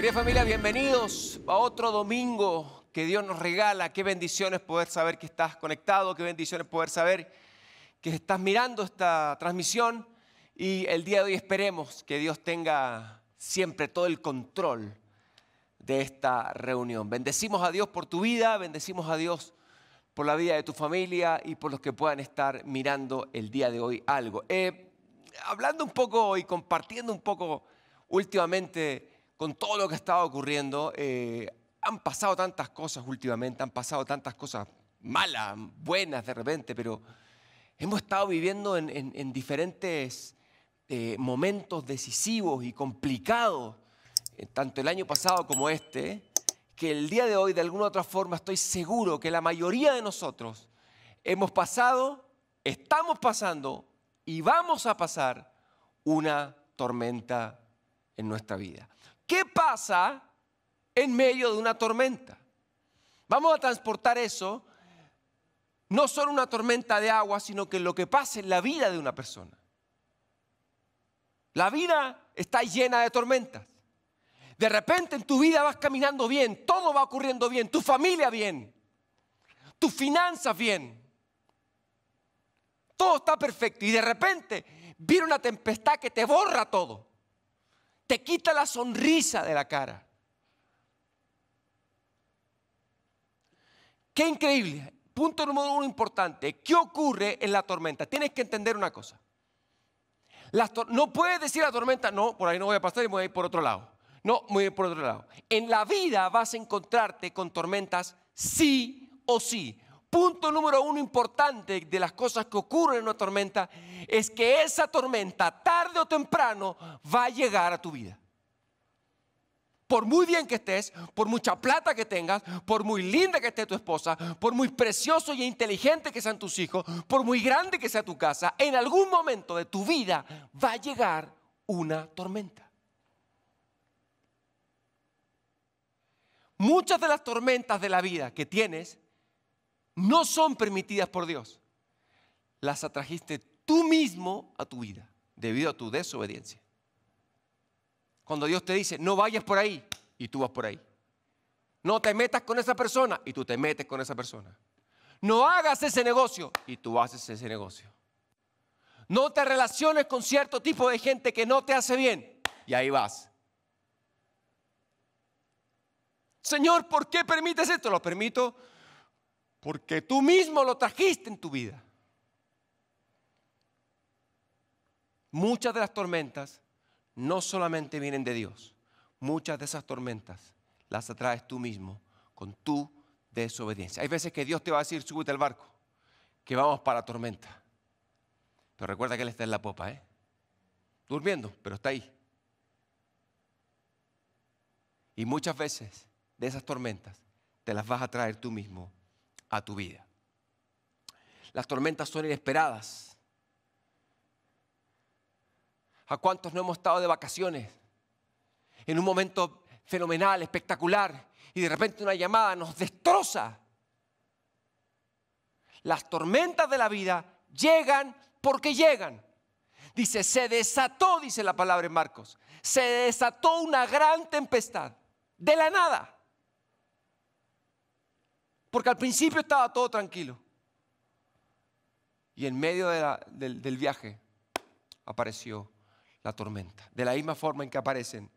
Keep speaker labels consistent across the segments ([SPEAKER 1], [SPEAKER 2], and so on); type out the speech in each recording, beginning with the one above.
[SPEAKER 1] Querida familia, bienvenidos a otro domingo que Dios nos regala. Qué bendiciones poder saber que estás conectado, qué bendiciones poder saber que estás mirando esta transmisión. Y el día de hoy esperemos que Dios tenga siempre todo el control de esta reunión. Bendecimos a Dios por tu vida, bendecimos a Dios por la vida de tu familia y por los que puedan estar mirando el día de hoy algo. Eh, hablando un poco y compartiendo un poco últimamente con todo lo que estaba ocurriendo, eh, han pasado tantas cosas últimamente, han pasado tantas cosas malas, buenas de repente, pero hemos estado viviendo en, diferentes eh, momentos decisivos y complicados, eh, tanto el año pasado como este, que el día de hoy, de alguna u otra forma, estoy seguro que la mayoría de nosotros hemos pasado, estamos pasando y vamos a pasar una tormenta en nuestra vida. ¿Qué pasa en medio de una tormenta? Vamos a transportar eso no solo una tormenta de agua, sino que lo que pasa en la vida de una persona. La vida está llena de tormentas. De repente en tu vida vas caminando bien, todo va ocurriendo bien, tu familia bien, tus finanzas bien, todo está perfecto y de repente viene una tempestad que te borra todo te quita la sonrisa de la cara. Qué increíble. Punto número uno importante. ¿Qué ocurre en la tormenta? Tienes que entender una cosa. no puedes decir la tormenta, no, por ahí no voy a pasar y voy a ir por otro lado. No, muy voy a ir por otro lado. En la vida vas a encontrarte con tormentas sí o sí punto número uno importante de las cosas que ocurren en una tormenta es que esa tormenta, tarde o temprano, va a llegar a tu vida. Por muy bien que estés, por mucha plata que tengas, por muy linda que esté tu esposa, por muy precioso y inteligente que sean tus hijos, por muy grande que sea tu casa, en algún momento de tu vida va a llegar una tormenta. Muchas de las tormentas de la vida que tienes no son permitidas por Dios, las atrajiste tú mismo a tu vida debido a tu desobediencia. Cuando Dios te dice, no vayas por ahí, y tú vas por ahí. No te metas con esa persona, y tú te metes con esa persona. No hagas ese negocio, y tú haces ese negocio. No te relaciones con cierto tipo de gente que no te hace bien, y ahí vas. Señor, ¿por qué permites esto? Lo permito porque tú mismo lo trajiste en tu vida. Muchas de las tormentas no solamente vienen de Dios. Muchas de esas tormentas las atraes tú mismo con tu desobediencia. Hay veces que Dios te va a decir, súbete al barco, que vamos para la tormenta. Pero recuerda que Él está en la popa, ¿eh? Durmiendo, pero está ahí. Y muchas veces de esas tormentas te las vas a traer tú mismo a tu vida. Las tormentas son inesperadas. ¿A cuántos no hemos estado de vacaciones? En un momento fenomenal, espectacular, y de repente una llamada nos destroza. Las tormentas de la vida llegan porque llegan. Dice, se desató, dice la palabra en Marcos, se desató una gran tempestad, de la nada. Porque al principio estaba todo tranquilo. Y en medio del, viaje apareció la tormenta. De la misma forma en que aparecen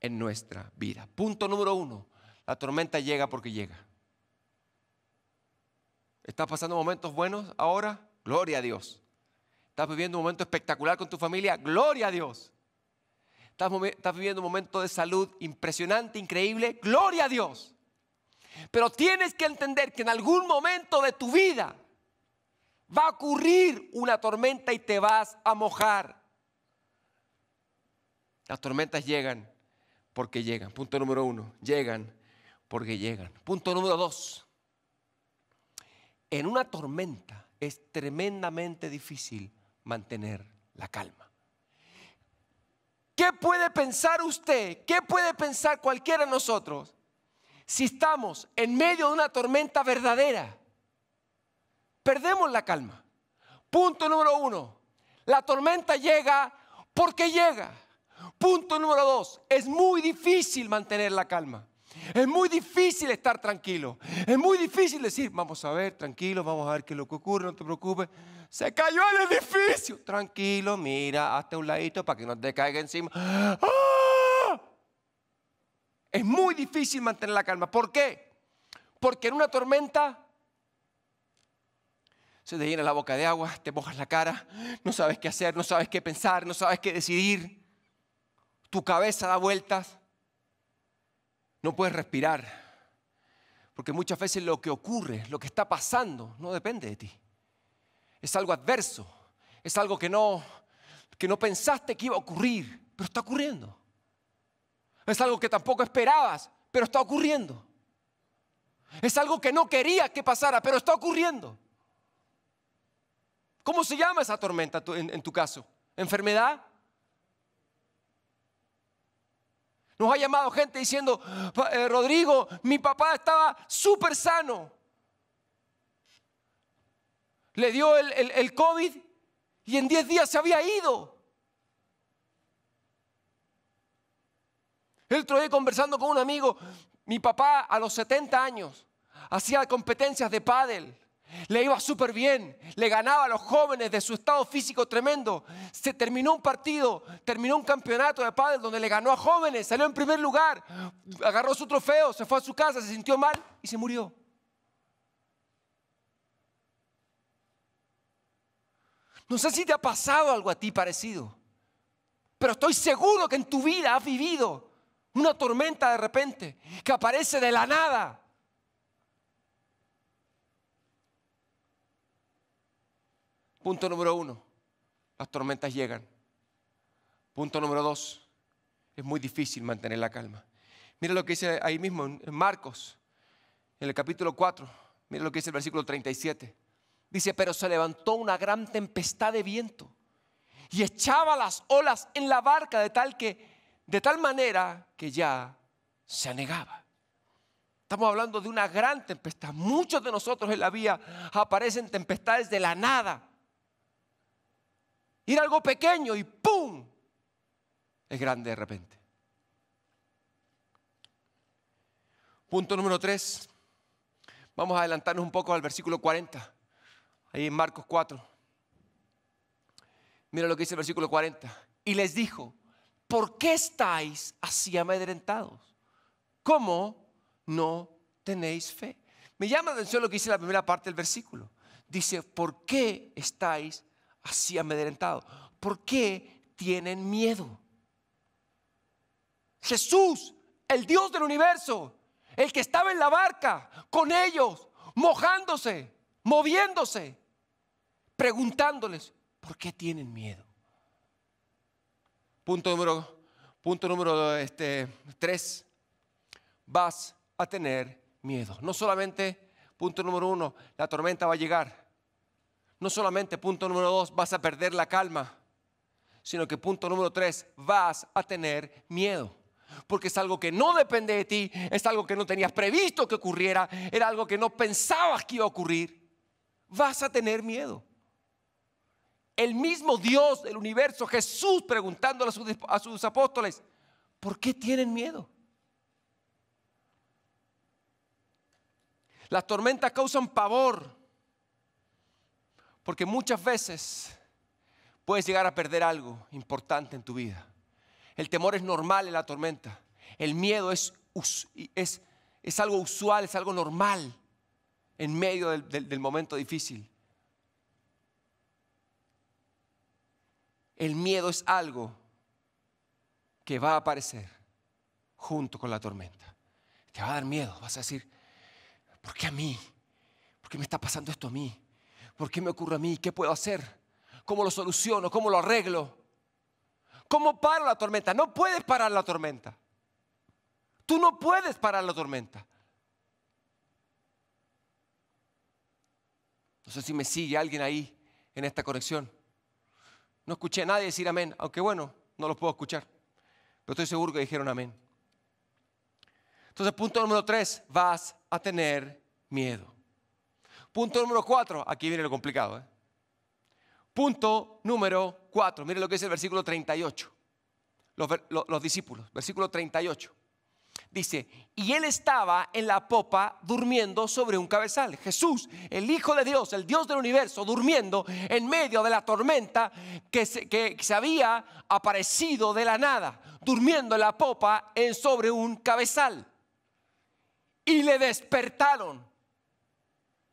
[SPEAKER 1] en nuestra vida. Punto número uno. La tormenta llega porque llega. ¿Estás pasando momentos buenos ahora? Gloria a Dios. ¿Estás viviendo un momento espectacular con tu familia? Gloria a Dios. ¿Estás, viviendo un momento de salud impresionante, increíble? Gloria a Dios. Pero tienes que entender que en algún momento de tu vida va a ocurrir una tormenta y te vas a mojar. Las tormentas llegan porque llegan. Punto número uno, llegan porque llegan. Punto número dos, en una tormenta es tremendamente difícil mantener la calma. ¿Qué puede pensar usted? ¿Qué puede pensar cualquiera de nosotros si estamos en medio de una tormenta verdadera, perdemos la calma. Punto número uno, la tormenta llega porque llega. Punto número dos, es muy difícil mantener la calma. Es muy difícil estar tranquilo. Es muy difícil decir, vamos a ver, tranquilo, vamos a ver qué es lo que ocurre, no te preocupes. Se cayó el edificio. Tranquilo, mira, hasta un ladito para que no te caiga encima. ¡Ah! Es muy difícil mantener la calma. ¿Por qué? Porque en una tormenta se te llena la boca de agua, te mojas la cara, no sabes qué hacer, no sabes qué pensar, no sabes qué decidir. Tu cabeza da vueltas. No puedes respirar. Porque muchas veces lo que ocurre, lo que está pasando, no depende de ti. Es algo adverso. Es algo que no, que no pensaste que iba a ocurrir, pero está ocurriendo. Es algo que tampoco esperabas, pero está ocurriendo. Es algo que no quería que pasara, pero está ocurriendo. ¿Cómo se llama esa tormenta en, tu caso? ¿Enfermedad? Nos ha llamado gente diciendo, eh, Rodrigo, mi papá estaba súper sano. Le dio el, el COVID y en 10 días se había ido. El otro día conversando con un amigo, mi papá a los 70 años hacía competencias de pádel. Le iba súper bien, le ganaba a los jóvenes de su estado físico tremendo. Se terminó un partido, terminó un campeonato de pádel donde le ganó a jóvenes, salió en primer lugar, agarró su trofeo, se fue a su casa, se sintió mal y se murió. No sé si te ha pasado algo a ti parecido, pero estoy seguro que en tu vida has vivido una tormenta de repente que aparece de la nada. Punto número uno, las tormentas llegan. Punto número dos, es muy difícil mantener la calma. Mira lo que dice ahí mismo en Marcos, en el capítulo 4, mira lo que dice el versículo 37. Dice, pero se levantó una gran tempestad de viento y echaba las olas en la barca de tal que de tal manera que ya se anegaba. Estamos hablando de una gran tempestad. Muchos de nosotros en la vía aparecen tempestades de la nada. Ir algo pequeño y ¡pum! Es grande de repente. Punto número 3. Vamos a adelantarnos un poco al versículo 40. Ahí en Marcos 4. Mira lo que dice el versículo 40. Y les dijo, ¿por qué estáis así amedrentados? ¿Cómo no tenéis fe? Me llama la atención lo que dice la primera parte del versículo. Dice, ¿por qué estáis así amedrentados? ¿Por qué tienen miedo? Jesús, el Dios del universo, el que estaba en la barca con ellos, mojándose, moviéndose, preguntándoles, ¿por qué tienen miedo? Punto número, punto número este, tres, vas a tener miedo. No solamente, punto número uno, la tormenta va a llegar. No solamente, punto número dos, vas a perder la calma, sino que punto número tres, vas a tener miedo porque es algo que no depende de ti, es algo que no tenías previsto que ocurriera, era algo que no pensabas que iba a ocurrir, vas a tener miedo. El mismo Dios del universo, Jesús, preguntándole a sus, apóstoles, ¿por qué tienen miedo? Las tormentas causan pavor, porque muchas veces puedes llegar a perder algo importante en tu vida. El temor es normal en la tormenta. El miedo es, es, es algo usual, es algo normal en medio del momento difícil. El miedo es algo que va a aparecer junto con la tormenta. Te va a dar miedo, vas a decir, ¿por qué a mí? ¿Por qué me está pasando esto a mí? ¿Por qué me ocurre a mí? ¿Qué puedo hacer? ¿Cómo lo soluciono? ¿Cómo lo arreglo? ¿Cómo paro la tormenta? No puedes parar la tormenta. Tú no puedes parar la tormenta. No sé si me sigue alguien ahí en esta conexión. No escuché a nadie decir amén, aunque bueno, no los puedo escuchar. Pero estoy seguro que dijeron amén. Entonces, punto número tres, vas a tener miedo. Punto número cuatro, aquí viene lo complicado. ¿eh? Punto número cuatro, mire lo que dice el versículo 38. los discípulos, versículo 38 dice, y él estaba en la popa durmiendo sobre un cabezal. Jesús, el Hijo de Dios, el Dios del universo, durmiendo en medio de la tormenta que se, había aparecido de la nada, durmiendo en la popa en, sobre un cabezal. Y le despertaron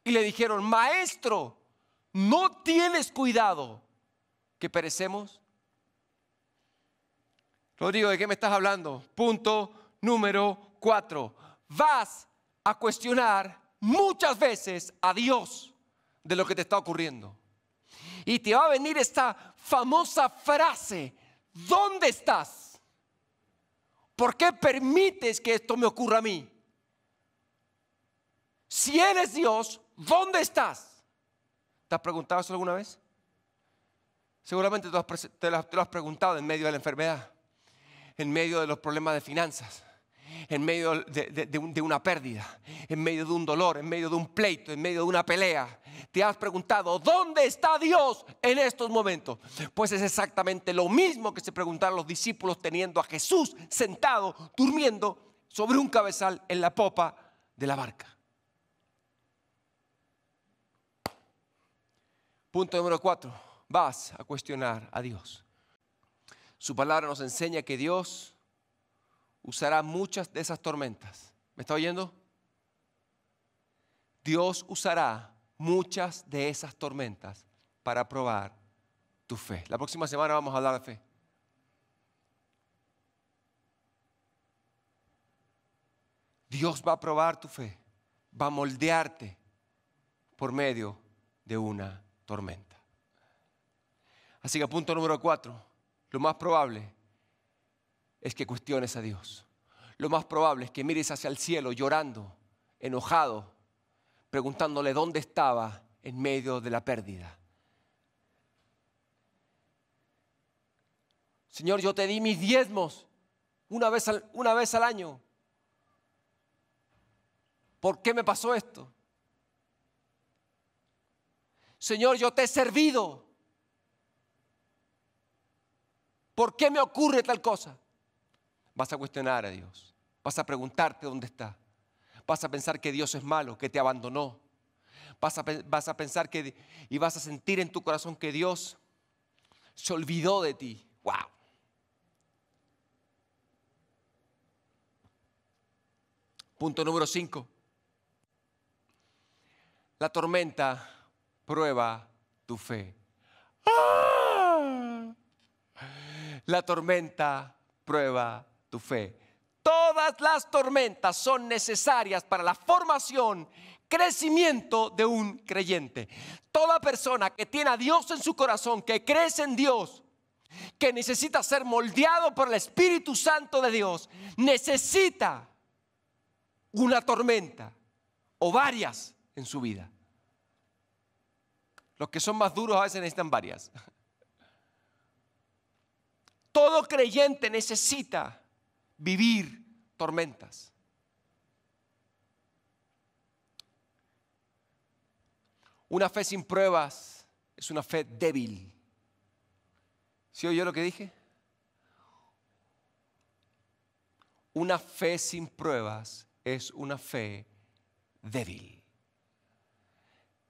[SPEAKER 1] y le dijeron, maestro, ¿no tienes cuidado que perecemos? Rodrigo, ¿de qué me estás hablando? Punto número cuatro, Vas a cuestionar muchas veces a Dios de lo que te está ocurriendo. Y te va a venir esta famosa frase, ¿dónde estás? ¿Por qué permites que esto me ocurra a mí? Si eres Dios, ¿dónde estás? ¿Te has preguntado eso alguna vez? Seguramente te lo has preguntado en medio de la enfermedad, en medio de los problemas de finanzas, en medio de, una pérdida, en medio de un dolor, en medio de un pleito, en medio de una pelea. Te has preguntado, ¿dónde está Dios en estos momentos? Pues es exactamente lo mismo que se preguntaron los discípulos teniendo a Jesús sentado, durmiendo sobre un cabezal en la popa de la barca. Punto número cuatro, vas a cuestionar a Dios. Su palabra nos enseña que Dios usará muchas de esas tormentas. ¿Me está oyendo? Dios usará muchas de esas tormentas para probar tu fe. La próxima semana vamos a hablar de fe. Dios va a probar tu fe, va a moldearte por medio de una tormenta. Así que punto número cuatro, lo más probable es que cuestiones a Dios. Lo más probable es que mires hacia el cielo llorando, enojado, preguntándole dónde estaba en medio de la pérdida. Señor, yo te di mis diezmos una vez al, una vez al año. ¿Por qué me pasó esto? Señor, yo te he servido. ¿Por qué me ocurre tal cosa? Vas a cuestionar a Dios. Vas a preguntarte dónde está. Vas a pensar que Dios es malo, que te abandonó. Vas a, pensar que y vas a sentir en tu corazón que Dios se olvidó de ti. ¡Wow! Punto número 5. La tormenta prueba tu fe. ¡Ah! La tormenta prueba tu fe. Todas las tormentas son necesarias para la formación, crecimiento de un creyente. Toda persona que tiene a Dios en su corazón, que crece en Dios, que necesita ser moldeado por el Espíritu Santo de Dios, necesita una tormenta o varias en su vida. Los que son más duros a veces necesitan varias. Todo creyente necesita vivir tormentas. Una fe sin pruebas es una fe débil. ¿Sí oyó lo que dije? Una fe sin pruebas es una fe débil.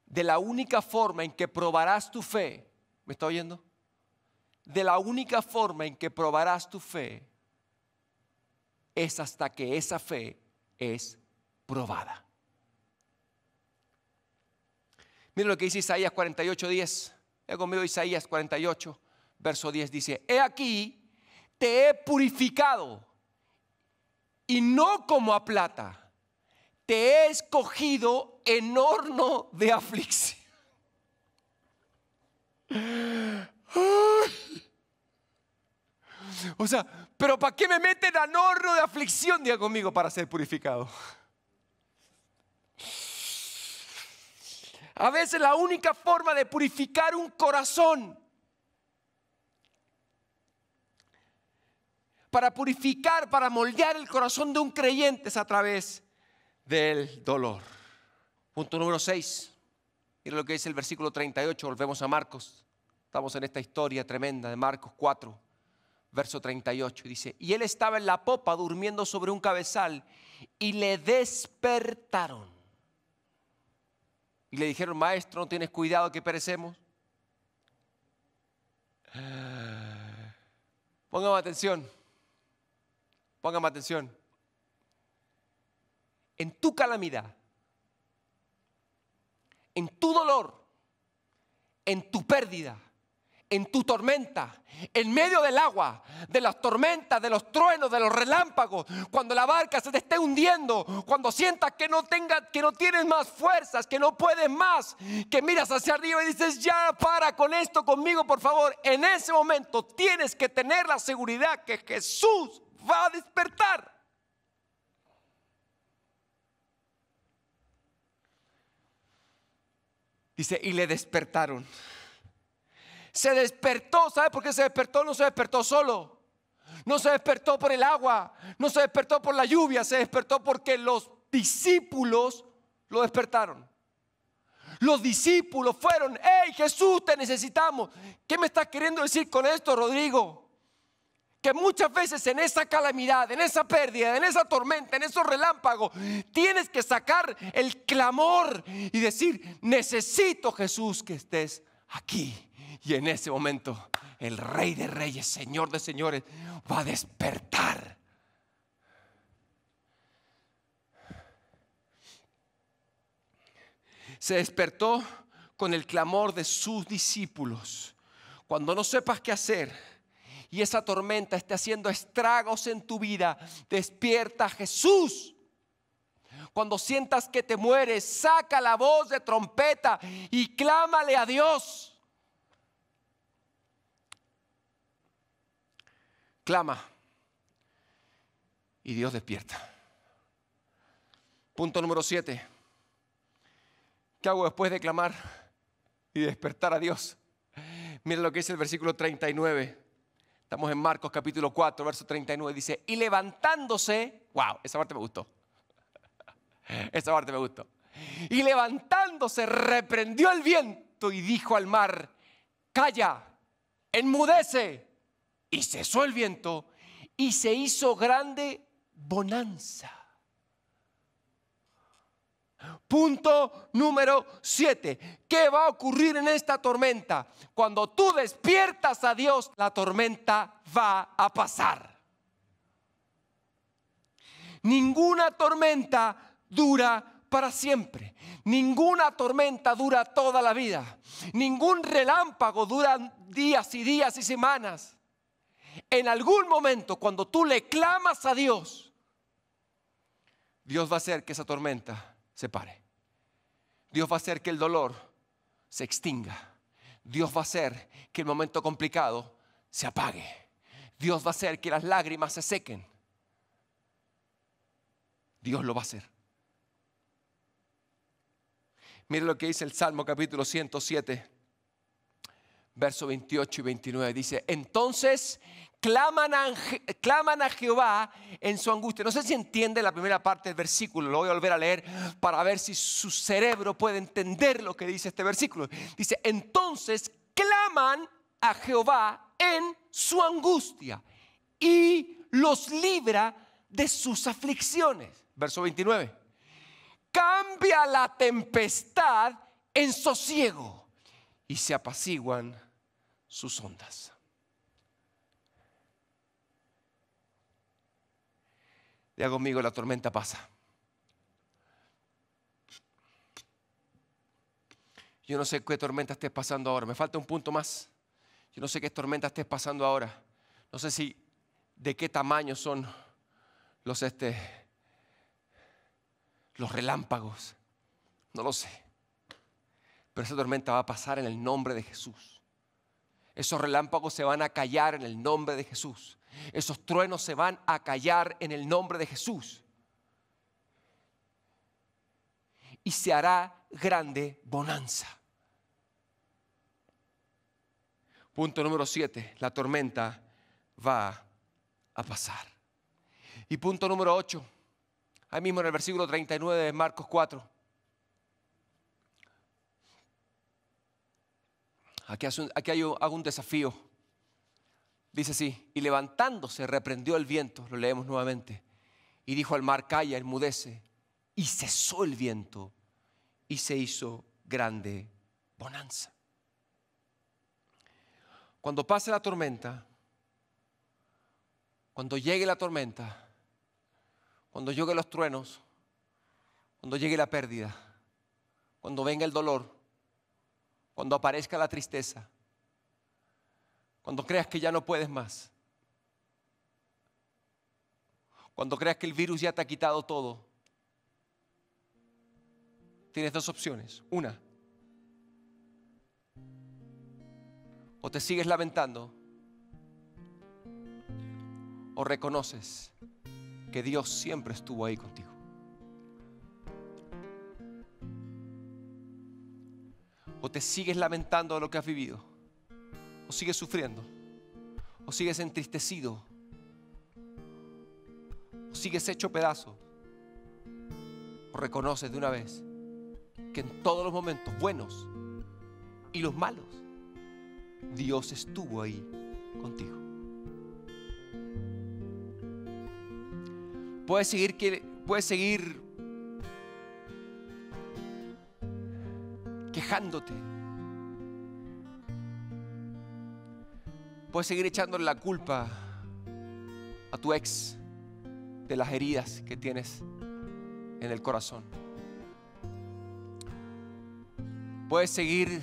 [SPEAKER 1] De la única forma en que probarás tu fe, ¿me está oyendo? De la única forma en que probarás tu fe es hasta que esa fe es probada. Mira lo que dice Isaías 48, 10. he conmigo Isaías 48, verso 10. Dice, he aquí, te he purificado y no como a plata, te he escogido en horno de aflicción. O sea, pero ¿para qué me meten al horno de aflicción? Diga conmigo, para ser purificado. A veces la única forma de purificar un corazón, para purificar, para moldear el corazón de un creyente es a través del dolor. Punto número 6. Mira lo que dice el versículo 38, volvemos a Marcos. Estamos en esta historia tremenda de Marcos 4 verso 38. Dice, y él estaba en la popa durmiendo sobre un cabezal y le despertaron. Y le dijeron, maestro, ¿no tienes cuidado que perecemos? Ah, póngame atención, póngame atención. En tu calamidad, en tu dolor, en tu pérdida, en tu tormenta, en medio del agua, de las tormentas, de los truenos, de los relámpagos, cuando la barca se te esté hundiendo, cuando sientas que no que no tienes más fuerzas, que no puedes más, que miras hacia arriba y dices, "Ya para con esto conmigo, por favor." En ese momento tienes que tener la seguridad que Jesús va a despertar. Dice, "Y le despertaron." se despertó. ¿Sabe por qué se despertó? No se despertó solo. No se despertó por el agua. No se despertó por la lluvia. Se despertó porque los discípulos lo despertaron. Los discípulos fueron, hey Jesús, te necesitamos. ¿Qué me estás queriendo decir con esto, Rodrigo? Que muchas veces en esa calamidad, en esa pérdida, en esa tormenta, en esos relámpagos, tienes que sacar el clamor y decir, necesito Jesús que estés aquí. Y en ese momento el rey de reyes, señor de señores, va a despertar. Se despertó con el clamor de sus discípulos. Cuando no sepas qué hacer y esa tormenta esté haciendo estragos en tu vida, despierta Jesús. Cuando sientas que te mueres, saca la voz de trompeta y clámale a Dios. clama y Dios despierta. Punto número 7 ¿Qué hago después de clamar y despertar a Dios? Mira lo que dice el versículo 39. Estamos en Marcos capítulo 4, verso 39. Dice, y levantándose, wow, esa parte me gustó. Esa parte me gustó. Y levantándose, reprendió el viento y dijo al mar, calla, enmudece. Y cesó el viento y se hizo grande bonanza. Punto número 7. ¿Qué va a ocurrir en esta tormenta? Cuando tú despiertas a Dios, la tormenta va a pasar. Ninguna tormenta dura para siempre. Ninguna tormenta dura toda la vida. Ningún relámpago dura días y días y semanas en algún momento cuando tú le clamas a Dios, Dios va a hacer que esa tormenta se pare. Dios va a hacer que el dolor se extinga. Dios va a hacer que el momento complicado se apague. Dios va a hacer que las lágrimas se sequen. Dios lo va a hacer. Mire lo que dice el Salmo capítulo 107 verso 28 y 29. Dice, entonces claman a, claman a Jehová en su angustia. No sé si entiende la primera parte del versículo, lo voy a volver a leer para ver si su cerebro puede entender lo que dice este versículo. Dice, entonces claman a Jehová en su angustia y los libra de sus aflicciones. Verso 29. Cambia la tempestad en sosiego y se apaciguan sus ondas. Ya conmigo la tormenta pasa. Yo no sé qué tormenta estés pasando ahora. Me falta un punto más. Yo no sé qué tormenta estés pasando ahora. No sé si de qué tamaño son los este los relámpagos. No lo sé pero esa tormenta va a pasar en el nombre de Jesús. Esos relámpagos se van a callar en el nombre de Jesús. Esos truenos se van a callar en el nombre de Jesús. Y se hará grande bonanza. Punto número 7. La tormenta va a pasar. Y punto número 8. Ahí mismo en el versículo 39 de Marcos 4. Aquí, un, hago, un desafío. Dice así, y levantándose reprendió el viento, lo leemos nuevamente, y dijo al mar, calla, enmudece, y cesó el viento, y se hizo grande bonanza. Cuando pase la tormenta, cuando llegue la tormenta, cuando lleguen los truenos, cuando llegue la pérdida, cuando venga el dolor, cuando aparezca la tristeza, cuando creas que ya no puedes más, cuando creas que el virus ya te ha quitado todo, tienes dos opciones. Una, o te sigues lamentando, o reconoces que Dios siempre estuvo ahí contigo. o te sigues lamentando de lo que has vivido, o sigues sufriendo, o sigues entristecido, o sigues hecho pedazo, o reconoces de una vez que en todos los momentos buenos y los malos, Dios estuvo ahí contigo. Puedes seguir, puedes seguir Dejándote, Puedes seguir echándole la culpa a tu ex de las heridas que tienes en el corazón. Puedes seguir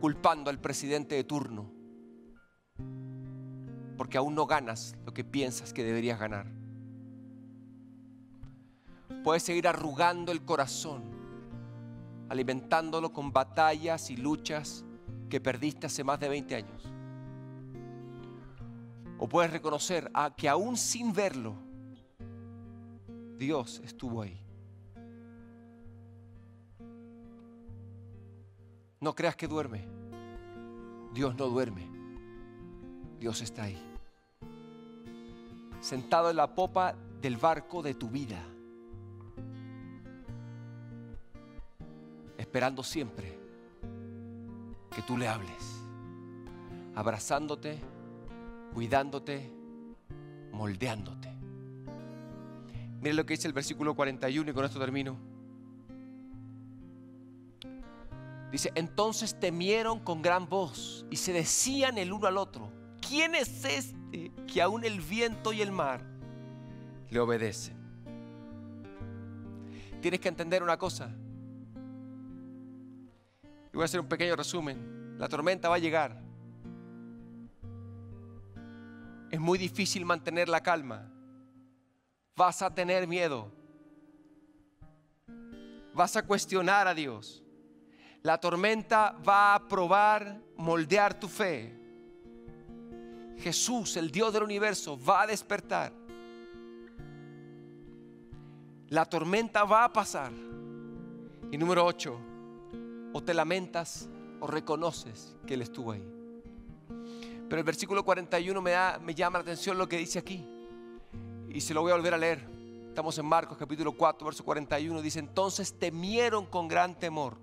[SPEAKER 1] culpando al presidente de turno porque aún no ganas lo que piensas que deberías ganar. Puedes seguir arrugando el corazón alimentándolo con batallas y luchas que perdiste hace más de 20 años. O puedes reconocer que aún sin verlo, Dios estuvo ahí. No creas que duerme. Dios no duerme. Dios está ahí. Sentado en la popa del barco de tu vida. esperando siempre que tú le hables, abrazándote, cuidándote, moldeándote. Mire lo que dice el versículo 41 y con esto termino. Dice, entonces temieron con gran voz y se decían el uno al otro, ¿quién es este que aún el viento y el mar le obedecen? Tienes que entender una cosa, voy a hacer un pequeño resumen. La tormenta va a llegar. Es muy difícil mantener la calma. Vas a tener miedo. Vas a cuestionar a Dios. La tormenta va a probar, moldear tu fe. Jesús, el Dios del universo, va a despertar. La tormenta va a pasar. Y número 8 o te lamentas o reconoces que Él estuvo ahí. Pero el versículo 41 me, da, me llama la atención lo que dice aquí. Y se lo voy a volver a leer. Estamos en Marcos capítulo 4, verso 41. Dice, entonces temieron con gran temor.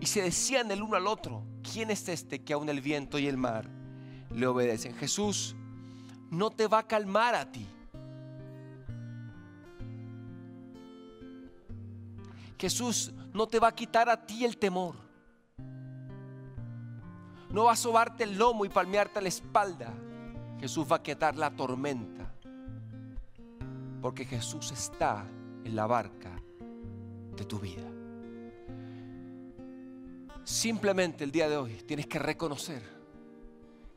[SPEAKER 1] Y se decían el uno al otro, ¿quién es este que aún el viento y el mar le obedecen? Jesús no te va a calmar a ti Jesús no te va a quitar a ti el temor. No va a sobarte el lomo y palmearte la espalda. Jesús va a quitar la tormenta. Porque Jesús está en la barca de tu vida. Simplemente el día de hoy tienes que reconocer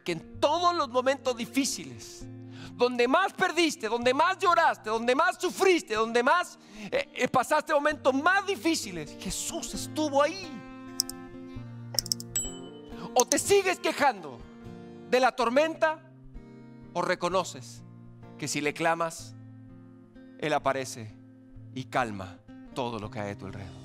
[SPEAKER 1] que en todos los momentos difíciles donde más perdiste, donde más lloraste, donde más sufriste, donde más eh, eh, pasaste momentos más difíciles, Jesús estuvo ahí. O te sigues quejando de la tormenta o reconoces que si le clamas, Él aparece y calma todo lo que hay a tu alrededor.